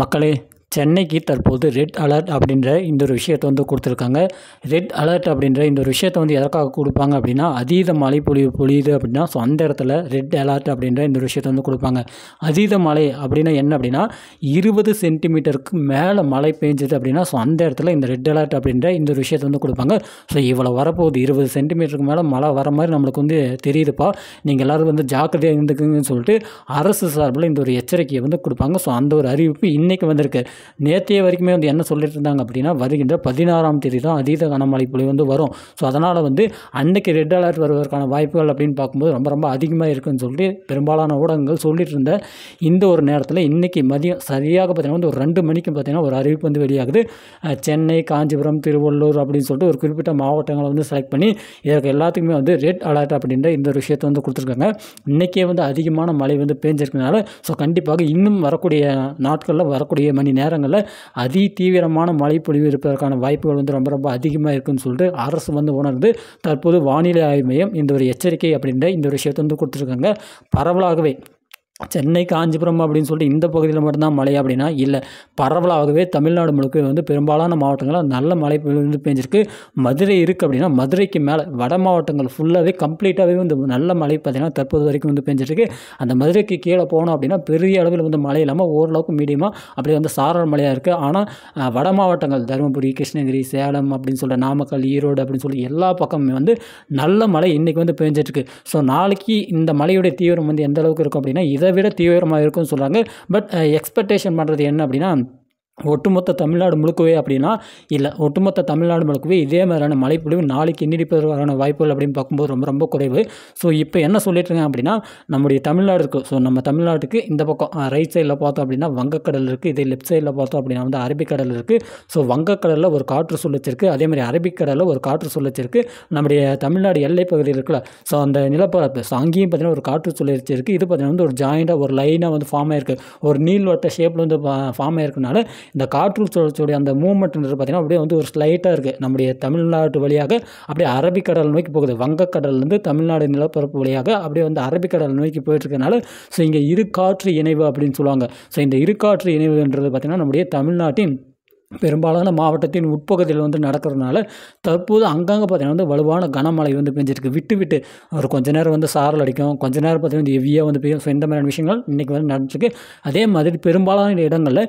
மக்களே சென்னைக்கு தற்போது ரெட் அலர்ட் அப்படின்ற இந்த ஒரு விஷயத்தை வந்து கொடுத்துருக்காங்க ரெட் அலர்ட் அப்படின்ற இந்த ஒரு விஷயத்தை வந்து எதற்காக கொடுப்பாங்க அப்படின்னா அதீத மழை பொழிவு பொழியுது அப்படின்னா ஸோ அந்த இடத்துல ரெட் அலர்ட் அப்படின்ற இந்த ஒரு விஷயத்தை வந்து கொடுப்பாங்க அதீத மழை அப்படின்னா என்ன அப்படின்னா இருபது சென்டிமீட்டருக்கு மேலே மழை பெஞ்சது அப்படின்னா ஸோ அந்த இடத்துல இந்த ரெட் அலர்ட் அப்படின்ற இந்த ஒரு விஷயத்தை வந்து கொடுப்பாங்க ஸோ இவ்வளோ வரப்போகுது இருபது சென்டிமீட்டருக்கு மேலே மழை வர மாதிரி நம்மளுக்கு வந்து தெரியுதுப்பா நீங்கள் எல்லோரும் வந்து ஜாக்கிரதையாக இருந்துக்குங்கன்னு சொல்லிட்டு அரசு சார்பில் இந்த ஒரு எச்சரிக்கையை வந்து கொடுப்பாங்க ஸோ அந்த ஒரு அறிவிப்பு இன்றைக்கி வந்திருக்கு நேற்றைய வரைக்குமே வந்து என்ன சொல்லிட்டு இருந்தாங்க அப்படின்னா வருகின்ற பதினாறாம் தேதி தான் அதீத கனமழை பொழி வந்து வரும் ஸோ அதனால் வந்து அன்னைக்கு ரெட் அலர்ட் வருவதற்கான வாய்ப்புகள் அப்படின்னு பார்க்கும்போது ரொம்ப ரொம்ப அதிகமாக இருக்குதுன்னு சொல்லி பெரும்பாலான ஊடகங்கள் சொல்லிட்டு இருந்த இந்த ஒரு நேரத்தில் இன்றைக்கி மதியம் சரியாக பார்த்திங்கன்னா வந்து ஒரு ரெண்டு மணிக்கு பார்த்திங்கன்னா ஒரு அறிவிப்பு வந்து வெளியாகுது சென்னை காஞ்சிபுரம் திருவள்ளூர் அப்படின்னு சொல்லிட்டு ஒரு குறிப்பிட்ட மாவட்டங்களை வந்து செலக்ட் பண்ணி இதற்கு எல்லாத்துக்குமே வந்து ரெட் அலர்ட் அப்படின்ற இந்த ஒரு விஷயத்தை வந்து கொடுத்துருக்காங்க இன்றைக்கே வந்து அதிகமான மழை வந்து பேஞ்சிருக்கனால ஸோ கண்டிப்பாக இன்னும் வரக்கூடிய நாட்களில் வரக்கூடிய மணி நேரம் நேரங்களில் அதி தீவிரமான மழை பொழிவு இருப்பதற்கான வாய்ப்புகள் வந்து ரொம்ப ரொம்ப அதிகமாக இருக்குன்னு சொல்லிட்டு அரசு வந்து உணர்ந்து தற்போது வானிலை ஆய்வு மையம் இந்த ஒரு எச்சரிக்கை அப்படின்ற இந்த ஒரு விஷயத்தை வந்து கொடுத்துருக்காங்க பரவலாகவே சென்னை காஞ்சிபுரம் அப்படின்னு சொல்லிட்டு இந்த பகுதியில் மட்டும்தான் மழை அப்படின்னா இல்லை பரவலாகவே தமிழ்நாடு முழுக்க வந்து பெரும்பாலான மாவட்டங்களில் நல்ல மழை வந்து பெஞ்சிருக்கு மதுரை இருக்குது அப்படின்னா மதுரைக்கு மேலே வட மாவட்டங்கள் ஃபுல்லாகவே கம்ப்ளீட்டாகவே வந்து நல்ல மழை பார்த்திங்கன்னா தற்போது வரைக்கும் வந்து பெஞ்சிருக்கு அந்த மதுரைக்கு கீழே போனோம் அப்படின்னா பெரிய அளவில் வந்து மழை இல்லாமல் ஓரளவுக்கு மீடியமாக அப்படியே வந்து சாரல் மழையாக இருக்குது ஆனால் வட மாவட்டங்கள் தருமபுரி கிருஷ்ணகிரி சேலம் அப்படின்னு சொல்கிற நாமக்கல் ஈரோடு அப்படின்னு சொல்லி எல்லா பக்கமுமே வந்து நல்ல மழை இன்றைக்கி வந்து பெஞ்சிட்ருக்கு ஸோ நாளைக்கு இந்த மழையுடைய தீவிரம் வந்து எந்த அளவுக்கு இருக்கும் அப்படின்னா இதை அதை விட தீவிரமாக இருக்கும்னு சொல்கிறாங்க பட் எக்ஸ்பெக்டேஷன் uh, பண்ணுறது என்ன அப்படின்னா ஒட்டுமொத்த தமிழ்நாடு முழுக்கவே அப்படின்னா இல்லை ஒட்டுமொத்த தமிழ்நாடு முழுக்கவே இதே மாதிரியான மழைப்பொழிவு நாளைக்கு நீடிப்பதற்கான வாய்ப்புகள் அப்படின்னு பார்க்கும்போது ரொம்ப ரொம்ப குறைவு ஸோ இப்போ என்ன சொல்லிட்டுருங்க அப்படின்னா நம்முடைய தமிழ்நாடு இருக்குது ஸோ நம்ம தமிழ்நாட்டுக்கு இந்த பக்கம் ரைட் சைடில் பார்த்தோம் அப்படின்னா வங்கக்கடல் இருக்குது இதே லெஃப்ட் சைடில் பார்த்தோம் அப்படின்னா வந்து அரபிக்கடல் இருக்குது ஸோ வங்கக்கடலில் ஒரு காற்று சுழற்சிருக்கு அதே மாதிரி அரபிக்கடலில் ஒரு காற்று சுழற்சிருக்கு நம்முடைய தமிழ்நாடு எல்லை பகுதியில் இருக்குல்ல ஸோ அந்த நிலப்பரப்பு ஸோ அங்கேயும் பார்த்திங்கன்னா ஒரு காற்று சுழற்சி இருக்குது இது பார்த்திங்கன்னா வந்து ஒரு ஜாயிண்டாக ஒரு லைனாக வந்து ஃபார்ம் ஆயிருக்கு ஒரு நீள்வட்ட ஷேப்பில் வந்து ஃபார்ம் ஆயிருக்கனால இந்த காற்று சுழற்சியுடைய அந்த மூமெண்ட்ன்றது பார்த்திங்கன்னா அப்படியே வந்து ஒரு ஸ்லைட்டாக இருக்குது நம்முடைய தமிழ்நாட்டு வழியாக அப்படியே அரபிக்கடல் நோக்கி போகுது வங்கக்கடல்லேருந்து தமிழ்நாடு நிலப்பரப்பு வழியாக அப்படியே வந்து அரபிக்கடல் நோக்கி போயிட்டுருக்கனால ஸோ இங்கே இரு காற்று இணைவு அப்படின்னு சொல்லுவாங்க ஸோ இந்த இரு காற்று இணைவுன்றது பார்த்திங்கன்னா நம்முடைய தமிழ்நாட்டின் பெரும்பாலான மாவட்டத்தின் உட்பகுதியில் வந்து நடக்கிறதுனால தற்போது அங்கங்கே பார்த்தீங்கன்னா வந்து வலுவான கனமழை வந்து பெஞ்சிருக்கு விட்டு விட்டு ஒரு கொஞ்ச நேரம் வந்து சாரல் அடிக்கும் கொஞ்ச நேரம் பார்த்திங்கன்னா வந்து எவ்வியாக வந்து பெய்யும் ஸோ இந்த மாதிரியான விஷயங்கள் இன்றைக்கி வந்து நடந்துருக்கு அதே மாதிரி பெரும்பாலான இடங்களில்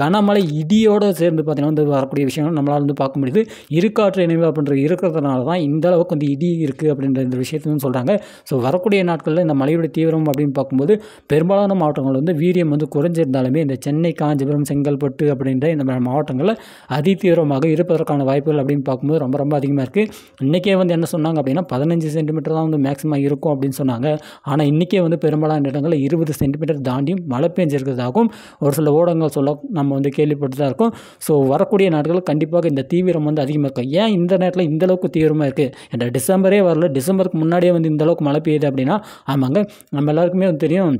கனமழை இடியோடு சேர்ந்து பார்த்திங்கன்னா வந்து வரக்கூடிய விஷயங்கள் நம்மளால் வந்து பார்க்க முடியுது இருக்காற்று இணைவு அப்படின்ற இருக்கிறதுனால தான் இந்த அளவுக்கு வந்து இடி இருக்குது அப்படின்ற இந்த விஷயத்தையும் சொல்கிறாங்க ஸோ வரக்கூடிய நாட்களில் இந்த மழையுடைய தீவிரம் அப்படின்னு பார்க்கும்போது பெரும்பாலான மாவட்டங்கள் வந்து வீரியம் வந்து குறைஞ்சிருந்தாலுமே இந்த சென்னை காஞ்சிபுரம் செங்கல்பட்டு அப்படின்ற இந்த மாவட்டம் மாவட்டங்களில் அதிதீவிரமாக இருப்பதற்கான வாய்ப்புகள் அப்படின்னு பார்க்கும்போது ரொம்ப ரொம்ப அதிகமாக இருக்குது இன்றைக்கே வந்து என்ன சொன்னாங்க அப்படின்னா பதினஞ்சு சென்டிமீட்டர் தான் வந்து மேக்ஸிமம் இருக்கும் அப்படின்னு சொன்னாங்க ஆனால் இன்றைக்கே வந்து பெரும்பாலான இடங்களில் இருபது சென்டிமீட்டர் தாண்டியும் மழை பெஞ்சிருக்கிறதாகவும் ஒரு சில ஊடகங்கள் சொல்ல நம்ம வந்து கேள்விப்பட்டு தான் இருக்கோம் ஸோ வரக்கூடிய நாட்களில் கண்டிப்பாக இந்த தீவிரம் வந்து அதிகமாக இருக்கும் ஏன் இந்த நேரத்தில் இந்தளவுக்கு தீவிரமாக இருக்குது என்ற டிசம்பரே வரல டிசம்பருக்கு முன்னாடியே வந்து இந்தளவுக்கு மழை பெய்யுது அப்படின்னா ஆமாங்க நம்ம எல்லாருக்குமே தெரியும்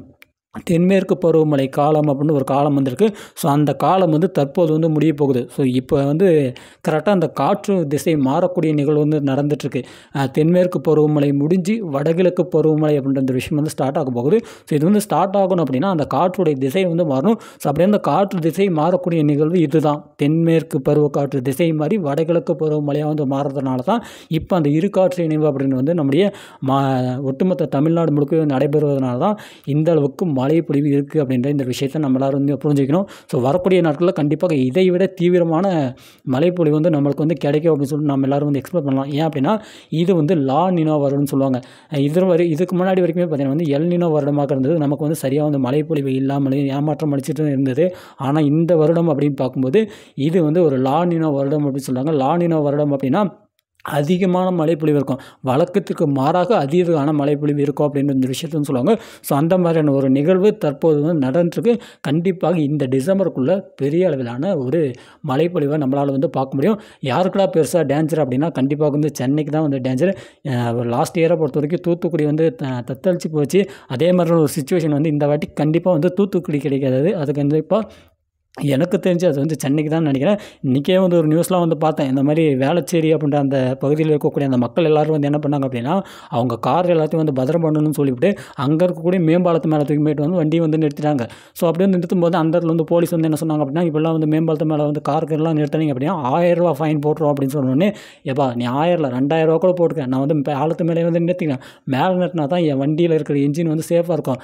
தென்மேற்கு பருவமழை காலம் அப்படின்னு ஒரு காலம் வந்திருக்கு ஸோ அந்த காலம் வந்து தற்போது வந்து முடிய போகுது ஸோ இப்போ வந்து கரெக்டாக அந்த காற்று திசை மாறக்கூடிய நிகழ்வு வந்து நடந்துட்டுருக்கு தென்மேற்கு பருவமழை முடிஞ்சு வடகிழக்கு பருவமழை அப்படின்ற அந்த விஷயம் வந்து ஸ்டார்ட் ஆக போகுது ஸோ இது வந்து ஸ்டார்ட் ஆகணும் அப்படின்னா அந்த காற்றுடைய திசை வந்து மாறணும் ஸோ அப்படியே அந்த காற்று திசை மாறக்கூடிய நிகழ்வு இதுதான் தென்மேற்கு பருவ காற்று திசை மாதிரி வடகிழக்கு பருவமழையாக வந்து மாறுறதுனால தான் இப்போ அந்த இரு காற்று இணைவு அப்படின்னு வந்து நம்முடைய மா ஒட்டுமொத்த தமிழ்நாடு முழுக்க நடைபெறுவதனால தான் இந்த அளவுக்கு மழை பொழிவு இருக்குது அப்படின்ற இந்த விஷயத்த நம்ம வந்து புரிஞ்சுக்கணும் ஸோ வரக்கூடிய நாட்களில் கண்டிப்பாக இதை விட தீவிரமான மழைப்பொழிவு வந்து நம்மளுக்கு வந்து கிடைக்கும் அப்படின்னு சொல்லிட்டு நம்ம எல்லோரும் வந்து எக்ஸ்பெக்ட் பண்ணலாம் ஏன் அப்படின்னா இது வந்து லா நினோ வருடம்னு சொல்லுவாங்க இது வரை இதுக்கு முன்னாடி வரைக்குமே பார்த்திங்கன்னா வந்து எல் நினோ வருடமாக இருந்தது நமக்கு வந்து சரியாக வந்து மழைப்பொழிவு இல்லாமல் ஏமாற்றம் அடிச்சுட்டு இருந்தது ஆனால் இந்த வருடம் அப்படின்னு பார்க்கும்போது இது வந்து ஒரு லா நினோ வருடம் அப்படின்னு சொல்லுவாங்க லா நினோ வருடம் அப்படின்னா அதிகமான மழைப்பொழிவு இருக்கும் வழக்கத்திற்கு மாறாக அதிகமான மழைப்பொழிவு இருக்கும் அப்படின்ற இந்த விஷயத்தையும் சொல்லுவாங்க ஸோ அந்த மாதிரியான ஒரு நிகழ்வு தற்போது வந்து நடந்துருக்கு கண்டிப்பாக இந்த டிசம்பருக்குள்ளே பெரிய அளவிலான ஒரு மழைப்பொழிவை நம்மளால் வந்து பார்க்க முடியும் யாருக்கெல்லாம் பெருசாக டேஞ்சர் அப்படின்னா கண்டிப்பாக வந்து சென்னைக்கு தான் வந்து டேஞ்சர் லாஸ்ட் இயரை பொறுத்த வரைக்கும் தூத்துக்குடி வந்து தத்தளிச்சு போச்சு அதே மாதிரி ஒரு சுச்சுவேஷன் வந்து இந்த வாட்டி கண்டிப்பாக வந்து தூத்துக்குடி கிடைக்காது அது கண்டிப்பாக எனக்கு தெரிஞ்சு அது வந்து சென்னைக்கு தான் நினைக்கிறேன் இன்றைக்கே வந்து ஒரு நியூஸ்லாம் வந்து பார்த்தேன் இந்த மாதிரி வேளச்சேரி அப்படின்ற அந்த பகுதியில் இருக்கக்கூடிய அந்த மக்கள் எல்லோரும் வந்து என்ன பண்ணாங்க அப்படின்னா அவங்க கார் எல்லாத்தையும் வந்து பதிரம் பண்ணணும்னு சொல்லிவிட்டு அங்கே இருக்கக்கூடிய மேம்பாலத்து மேலே தூக்கி போயிட்டு வந்து வண்டி வந்து நிறுத்திட்டாங்க ஸோ அப்படியே வந்து நிறுத்தும்போது அந்த இடத்துல வந்து போலீஸ் வந்து என்ன சொன்னாங்க அப்படின்னா இப்படிலாம் வந்து மேம்பாலத்து மேலே வந்து எல்லாம் நிறுத்தினீங்க அப்படின்னா ரூபா ஃபைன் போட்டுருவோம் அப்படின்னு சொன்னோடனே எப்பா நீ ரெண்டாயிரம் ரூபா கூட போட்டுக்கேன் நான் வந்து பாலத்து மேலே வந்து நிறுத்திக்கிறேன் மேலே நிறுத்தினா தான் என் வண்டியில் இருக்கிற இன்ஜின் வந்து சேஃபாக இருக்கும்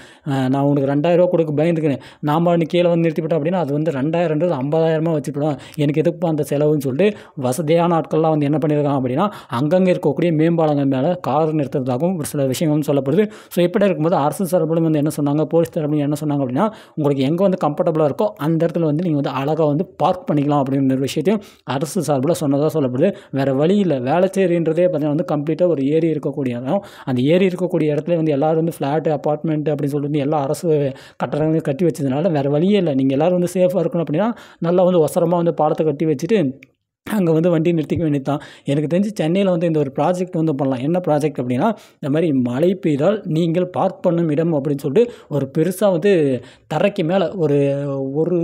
நான் உனக்கு ரெண்டாயிரரூவா கொடுக்க பயந்துக்கிறேன் நாம் கீழே வந்து நிறுத்திவிட்டோம் அப்படின்னா அது வந்து ரெண்டாயிரம்ன்றது ஐம்பதாயிரமாக வச்சுக்கிடுவோம் எனக்கு எதுக்கு அந்த செலவுன்னு சொல்லிட்டு வசதியான ஆட்கள்லாம் வந்து என்ன பண்ணியிருக்காங்க அப்படின்னா அங்கங்கே இருக்கக்கூடிய மேம்பாலங்கள் மேலே கார் நிறுத்துறதாகவும் ஒரு சில விஷயங்களும் சொல்லப்படுது ஸோ இப்படி இருக்கும்போது அரசு தரப்புலையும் வந்து என்ன சொன்னாங்க போலீஸ் தரப்புலையும் என்ன சொன்னாங்க அப்படின்னா உங்களுக்கு எங்கே வந்து கம்ஃபர்டபுளாக இருக்கோ அந்த இடத்துல வந்து நீங்கள் வந்து அழகாக வந்து பார்க் பண்ணிக்கலாம் அப்படின்ற விஷயத்தையும் அரசு சார்பில் சொன்னதாக சொல்லப்படுது வேறு வழி இல்லை வேளச்சேரின்றதே பார்த்தீங்கன்னா வந்து கம்ப்ளீட்டாக ஒரு ஏரி இருக்கக்கூடிய இடம் அந்த ஏரி இருக்கக்கூடிய இடத்துல வந்து எல்லோரும் வந்து ஃப்ளாட்டு அப்பார்ட்மெண்ட் அப்படின்னு சொல்லிட்டு எல்லா அரசு கட்டடங்களும் கட்டி வச்சதுனால வேறு வழியே இல்லை நீங்கள் எல்லோரும் வந்து சேஃபாக இருக்கணும் அப்படின்னா நல்லா வந்து ஒசரமாக வந்து பாலத்தை கட்டி வச்சுட்டு அங்கே வந்து வண்டி நிறுத்திக்க வேண்டியது தான் எனக்கு தெரிஞ்சு சென்னையில் வந்து இந்த ஒரு ப்ராஜெக்ட் வந்து பண்ணலாம் என்ன ப்ராஜெக்ட் அப்படின்னா இந்த மாதிரி மழை பெய்தால் நீங்கள் பார்க் பண்ணும் இடம் அப்படின்னு சொல்லிட்டு ஒரு பெருசாக வந்து தரைக்கு மேலே ஒரு ஒரு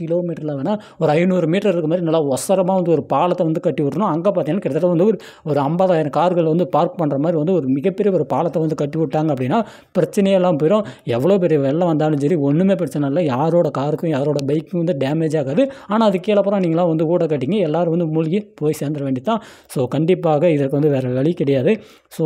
கிலோமீட்டரில் வேணால் ஒரு ஐநூறு மீட்டர் இருக்க மாதிரி நல்லா ஒசரமாக வந்து ஒரு பாலத்தை வந்து கட்டி விட்றணும் அங்கே பார்த்தீங்கன்னா கிட்டத்தட்ட வந்து ஒரு ஒரு ஐம்பதாயிரம் கார்கள் வந்து பார்க் பண்ணுற மாதிரி வந்து ஒரு மிகப்பெரிய ஒரு பாலத்தை வந்து கட்டி விட்டாங்க அப்படின்னா பிரச்சனையெல்லாம் போயிடும் எவ்வளோ பெரிய வெள்ளம் வந்தாலும் சரி ஒன்றுமே பிரச்சனை இல்லை யாரோட காருக்கும் யாரோட பைக்கும் வந்து டேமேஜ் ஆகாது ஆனால் அது கீழே அப்புறம் நீங்களாம் வந்து கூட கட்டிங்க எல்லோரும் வந்து மூழ்கி போய் சேர்ந்துட வேண்டியதான் ஸோ கண்டிப்பாக இதற்கு வந்து வேறு வழி கிடையாது ஸோ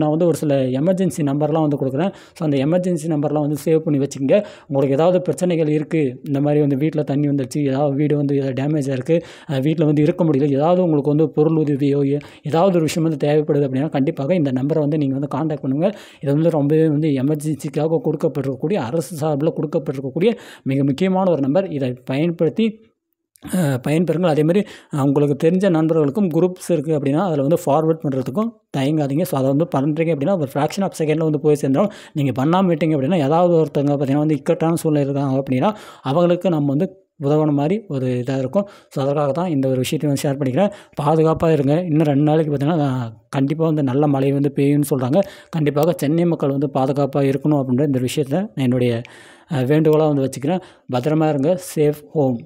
நான் வந்து ஒரு சில எமர்ஜென்சி நம்பர்லாம் வந்து கொடுக்குறேன் ஸோ அந்த எமர்ஜென்சி நம்பர்லாம் வந்து சேவ் பண்ணி வச்சுக்கோங்க உங்களுக்கு ஏதாவது பிரச்சனைகள் இருக்குது இந்த மாதிரி வந்து வீட்டில் தண்ணி வந்துடுச்சு ஏதாவது வீடு வந்து ஏதாவது டேமேஜாக இருக்குது வீட்டில் வந்து இருக்க முடியல ஏதாவது உங்களுக்கு வந்து பொருள் உதவியோ ஏதாவது ஒரு விஷயம் வந்து தேவைப்படுது அப்படின்னா கண்டிப்பாக இந்த நம்பரை வந்து நீங்கள் வந்து காண்டாக்ட் பண்ணுங்கள் இது வந்து ரொம்பவே வந்து எமர்ஜென்சிக்காக கொடுக்கப்பட்டிருக்கக்கூடிய அரசு சார்பில் கொடுக்கப்பட்டிருக்கக்கூடிய மிக முக்கியமான ஒரு நம்பர் இதை பயன்படுத்தி பயன்பெறுங்கள் அதேமாதிரி உங்களுக்கு தெரிஞ்ச நண்பர்களுக்கும் குரூப்ஸ் இருக்குது அப்படின்னா அதில் வந்து ஃபார்வர்ட் பண்ணுறதுக்கும் தயங்காதீங்க ஸோ அதை வந்து பண்ணுறீங்க அப்படின்னா ஒரு ஃப்ராக்ஷன் ஆஃப் செகண்டில் வந்து போய் சேர்ந்தாலும் நீங்கள் பண்ணாமல் விட்டீங்க அப்படின்னா ஏதாவது ஒருத்தவங்க பார்த்தீங்கன்னா வந்து இக்கட்டான சூழ்நிலை இருக்காங்க அப்படின்னா அவங்களுக்கு நம்ம வந்து உதவணும் மாதிரி ஒரு இதாக இருக்கும் ஸோ அதற்காக தான் இந்த ஒரு விஷயத்தையும் வந்து ஷேர் பண்ணிக்கிறேன் பாதுகாப்பாக இருங்க இன்னும் ரெண்டு நாளைக்கு பார்த்திங்கன்னா கண்டிப்பாக வந்து நல்ல மழை வந்து பெய்யும்னு சொல்கிறாங்க கண்டிப்பாக சென்னை மக்கள் வந்து பாதுகாப்பாக இருக்கணும் அப்படின்ற இந்த விஷயத்தை நான் என்னுடைய வேண்டுகோளாக வந்து வச்சுக்கிறேன் பத்திரமா இருங்க சேஃப் ஹோம்